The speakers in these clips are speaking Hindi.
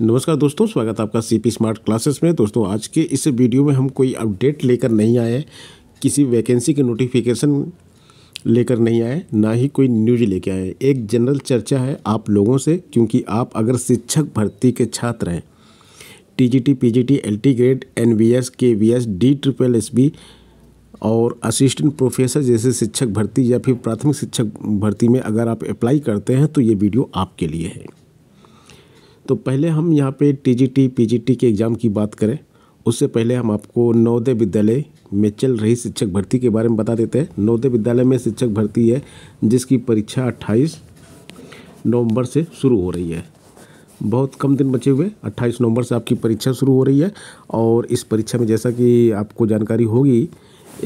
नमस्कार दोस्तों स्वागत है आपका सी पी स्मार्ट क्लासेस में दोस्तों आज के इस वीडियो में हम कोई अपडेट लेकर नहीं आए किसी वैकेंसी के नोटिफिकेशन लेकर नहीं आए ना ही कोई न्यूज लेकर आए एक जनरल चर्चा है आप लोगों से क्योंकि आप अगर शिक्षक भर्ती के छात्र हैं T G T P G T L T grade N V S K V S D triple S B और असिस्टेंट प्रोफेसर जैसे शिक्षक भर्ती या फिर प्राथमिक शिक्षक भर्ती में अगर आप अप्लाई करते हैं तो ये वीडियो आपके लिए है तो पहले हम यहाँ पे टीजीटी पीजीटी के एग्ज़ाम की बात करें उससे पहले हम आपको नवोदय विद्यालय में चल रही शिक्षक भर्ती के बारे में बता देते हैं नवोदय विद्यालय में शिक्षक भर्ती है जिसकी परीक्षा अट्ठाईस नवंबर से शुरू हो रही है बहुत कम दिन बचे हुए 28 नवंबर से आपकी परीक्षा शुरू हो रही है और इस परीक्षा में जैसा कि आपको जानकारी होगी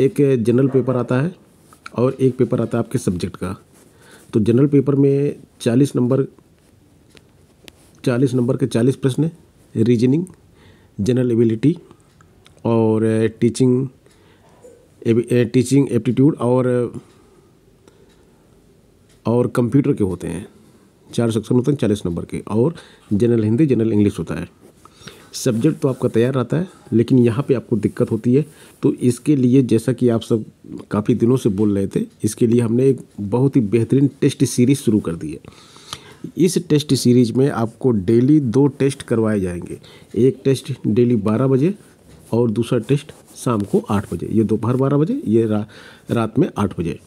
एक जनरल पेपर आता है और एक पेपर आता है आपके सब्जेक्ट का तो जनरल पेपर में 40 नंबर चालीस नंबर के चालीस प्रश्न रीजनिंग जनरल एबिलिटी और टीचिंग टीचिंग एप्टीट्यूड और और कंप्यूटर के होते हैं चार सेक्शन होते हैं चालीस नंबर के और जनरल हिंदी जनरल इंग्लिश होता है सब्जेक्ट तो आपका तैयार रहता है लेकिन यहाँ पे आपको दिक्कत होती है तो इसके लिए जैसा कि आप सब काफ़ी दिनों से बोल रहे थे इसके लिए हमने एक बहुत ही बेहतरीन टेस्ट सीरीज़ शुरू कर दी है इस टेस्ट सीरीज में आपको डेली दो टेस्ट करवाए जाएंगे एक टेस्ट डेली बारह बजे और दूसरा टेस्ट शाम को आठ बजे ये दोपहर बारह बजे ये रा, रात में आठ बजे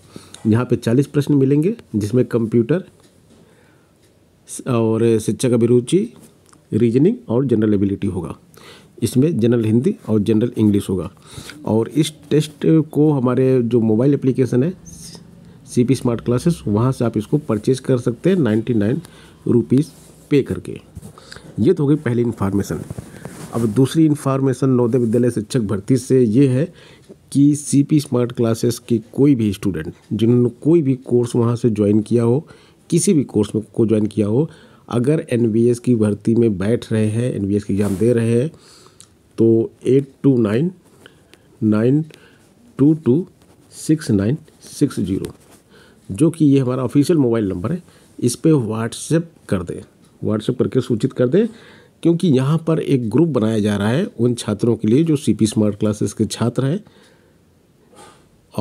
यहाँ पे चालीस प्रश्न मिलेंगे जिसमें कंप्यूटर और शिक्षा का अभिरुचि रीजनिंग और जनरल एबिलिटी होगा इसमें जनरल हिंदी और जनरल इंग्लिश होगा और इस टेस्ट को हमारे जो मोबाइल एप्लीकेशन है सी पी स्मार्ट क्लासेस वहाँ से आप इसको परचेज कर सकते हैं नाइन्टी नाइन रुपीज़ पे करके ये तो हो गई पहली इन्फॉर्मेशन अब दूसरी इन्फॉर्मेशन नवोदय विद्यालय शिक्षक भर्ती से ये है कि सी पी स्मार्ट क्लासेस के कोई भी स्टूडेंट जिन्होंने कोई भी कोर्स वहाँ से ज्वाइन किया हो किसी भी कोर्स में को ज्वाइन किया हो अगर एन की भर्ती में बैठ रहे हैं एन के एग्ज़ाम दे रहे हैं तो eight two nine nine two two six nine six zero जो कि ये हमारा ऑफिशियल मोबाइल नंबर है इस पर व्हाट्सएप कर दें व्हाट्सएप करके सूचित कर दें क्योंकि यहाँ पर एक ग्रुप बनाया जा रहा है उन छात्रों के लिए जो सी पी स्मार्ट क्लासेस के छात्र हैं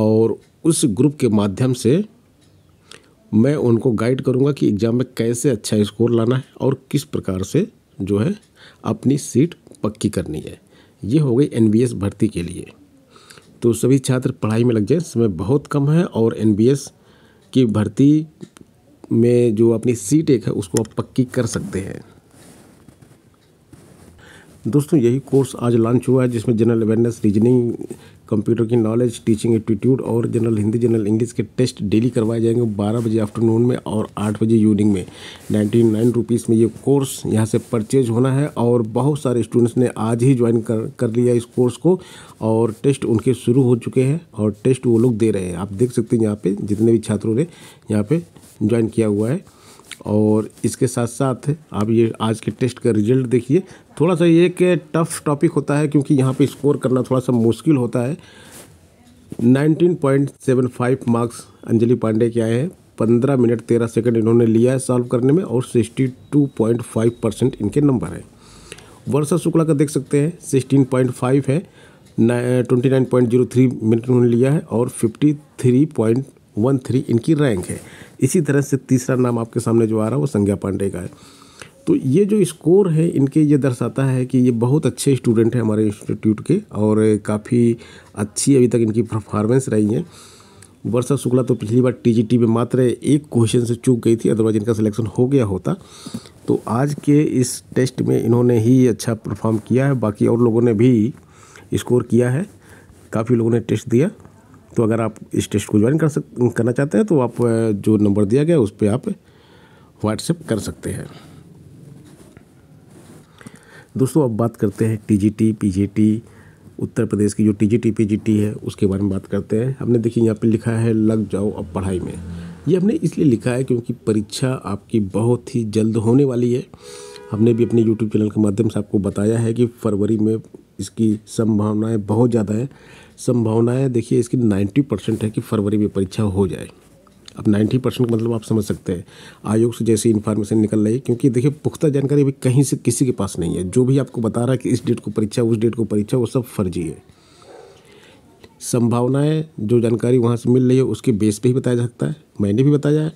और उस ग्रुप के माध्यम से मैं उनको गाइड करूँगा कि एग्ज़ाम में कैसे अच्छा स्कोर लाना है और किस प्रकार से जो है अपनी सीट पक्की करनी है ये हो गई एन भर्ती के लिए तो सभी छात्र पढ़ाई में लग जाए समय बहुत कम है और एन कि भर्ती में जो अपनी सीट एक है उसको आप पक्की कर सकते हैं दोस्तों यही कोर्स आज लॉन्च हुआ है जिसमें जनरल अवेयरनेस रीजनिंग कंप्यूटर की नॉलेज टीचिंग एटीट्यूड और जनरल हिंदी जनरल इंग्लिश के टेस्ट डेली करवाए जाएंगे 12 बजे आफ्टरनून में और 8 बजे इवनिंग में नाइन्टी नाइन रुपीज़ में ये कोर्स यहाँ से परचेज होना है और बहुत सारे स्टूडेंट्स ने आज ही ज्वाइन कर कर लिया इस कोर्स को और टेस्ट उनके शुरू हो चुके हैं और टेस्ट वो लोग दे रहे हैं आप देख सकते हैं यहाँ पर जितने भी छात्रों ने यहाँ पर ज्वाइन किया हुआ है और इसके साथ साथ आप ये आज के टेस्ट का रिजल्ट देखिए थोड़ा सा ये एक टफ टॉपिक होता है क्योंकि यहाँ पे स्कोर करना थोड़ा सा मुश्किल होता है 19.75 मार्क्स अंजलि पांडे के आए हैं पंद्रह मिनट तेरह सेकंड इन्होंने लिया है सॉल्व करने में और 62.5 परसेंट इनके नंबर हैं वर्षा शुक्ला का देख सकते हैं सिक्सटीन है twenty nine point zero three minute उन्होंने लिया है और fifty three point one three इनकी रैंक है इसी तरह से तीसरा नाम आपके सामने जो आ रहा है वो संज्ञा पांडे का है तो ये जो स्कोर है इनके ये दर्शाता है कि ये बहुत अच्छे स्टूडेंट हैं हमारे इंस्टीट्यूट के और काफ़ी अच्छी अभी तक इनकी परफॉर्मेंस रही है वर्षा शुक्ला तो पिछली बार टी में मात्र एक क्वेश्चन से चूक गई थी अदरवाइज इनका सिलेक्शन हो गया होता तो आज के इस टेस्ट में इन्होंने ही अच्छा परफॉर्म किया है बाकी और लोगों ने भी स्कोर किया है काफ़ी लोगों ने टेस्ट दिया तो अगर आप इस टेस्ट को ज्वाइन कर सक करना चाहते हैं तो आप जो नंबर दिया गया उस पर आप व्हाट्सएप कर सकते हैं दोस्तों अब बात करते हैं जी टी उत्तर प्रदेश की जो जी टी है उसके बारे में बात करते हैं हमने देखिए यहाँ पे लिखा है लग जाओ अब पढ़ाई में ये हमने इसलिए लिखा है क्योंकि परीक्षा आपकी बहुत ही जल्द होने वाली है हमने भी अपने यूट्यूब चैनल के माध्यम से आपको बताया है कि फरवरी में इसकी संभावनाएं बहुत ज़्यादा है संभावनाएं देखिए इसकी 90 परसेंट है कि फरवरी में परीक्षा हो जाए अब 90 परसेंट मतलब आप समझ सकते हैं आयोग से जैसी इन्फॉर्मेशन निकल रही है क्योंकि देखिए पुख्ता जानकारी अभी कहीं से किसी के पास नहीं है जो भी आपको बता रहा है कि इस डेट को परीक्षा उस डेट को परीक्षा वो सब फर्जी है संभावनाएँ जो जानकारी वहाँ से मिल रही है उसके बेस पर ही बताया जा सकता है मैंने भी बताया है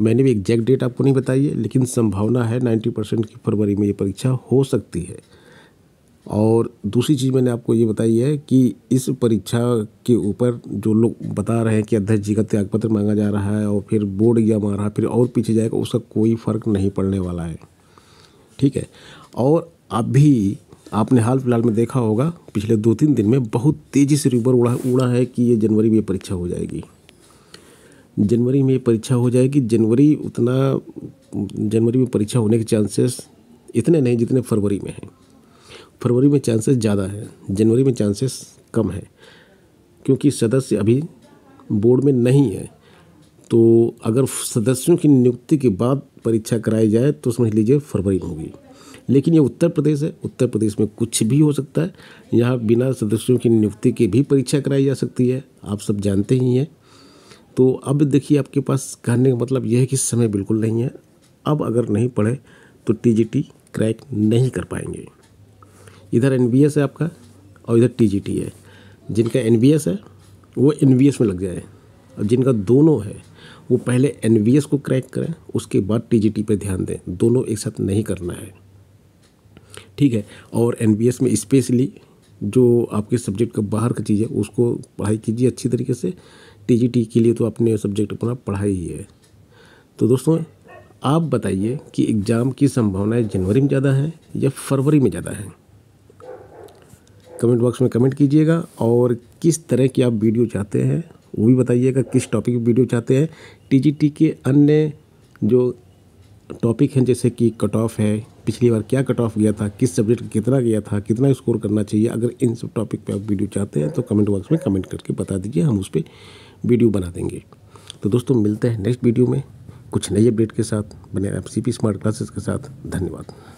मैंने भी एग्जैक्ट डेट आपको नहीं बताई है लेकिन संभावना है नाइन्टी परसेंट की फरवरी में ये परीक्षा हो सकती है और दूसरी चीज़ मैंने आपको ये बताई है कि इस परीक्षा के ऊपर जो लोग बता रहे हैं कि अध्यक्ष जी का त्यागपत्र मांगा जा रहा है और फिर बोर्ड या मार रहा है फिर और पीछे जाएगा उसका कोई फ़र्क नहीं पड़ने वाला है ठीक है और अभी आपने हाल फिलहाल में देखा होगा पिछले दो तीन दिन में बहुत तेज़ी से रूबर उड़ा उड़ा है कि ये जनवरी में परीक्षा हो जाएगी जनवरी में परीक्षा हो जाएगी जनवरी उतना जनवरी में परीक्षा होने के चांसेस इतने नहीं जितने फरवरी में हैं फरवरी में चांसेस ज़्यादा है जनवरी में चांसेस कम है क्योंकि सदस्य अभी बोर्ड में नहीं है तो अगर सदस्यों की नियुक्ति के बाद परीक्षा कराई जाए तो समझ लीजिए फरवरी में होगी लेकिन ये उत्तर प्रदेश है उत्तर प्रदेश में कुछ भी हो सकता है यहाँ बिना सदस्यों की नियुक्ति के भी परीक्षा कराई जा सकती है आप सब जानते ही हैं तो अब देखिए आपके पास कहने का मतलब यह है कि समय बिल्कुल नहीं है अब अगर नहीं पढ़े तो टी क्रैक नहीं कर पाएंगे इधर एन है आपका और इधर टी है जिनका एन है वो एन में लग जाए और जिनका दोनों है वो पहले एन को क्रैक करें उसके बाद टी पर ध्यान दें दोनों एक साथ नहीं करना है ठीक है और एन में स्पेशली जो आपके सब्जेक्ट का बाहर का चीज़ है उसको पढ़ाई कीजिए अच्छी तरीके से टी के लिए तो आपने सब्जेक्ट अपना पढ़ाई ही है तो दोस्तों आप बताइए कि एग्ज़ाम की संभावनाएं जनवरी में ज़्यादा हैं या फरवरी में ज़्यादा हैं कमेंट बॉक्स में कमेंट कीजिएगा और किस तरह की आप वीडियो चाहते हैं वो भी बताइएगा किस टॉपिक की वीडियो चाहते हैं टीजीटी के अन्य जो टॉपिक हैं जैसे कि कट ऑफ है पिछली बार क्या कट ऑफ गया था किस सब्जेक्ट का कितना गया था कितना स्कोर करना चाहिए अगर इन सब टॉपिक पे आप वीडियो चाहते हैं तो कमेंट बॉक्स में कमेंट करके बता दीजिए हम उस पर वीडियो बना देंगे तो दोस्तों मिलते हैं नेक्स्ट वीडियो में कुछ नई अपडेट के साथ बने आप सी स्मार्ट क्लासेस के साथ धन्यवाद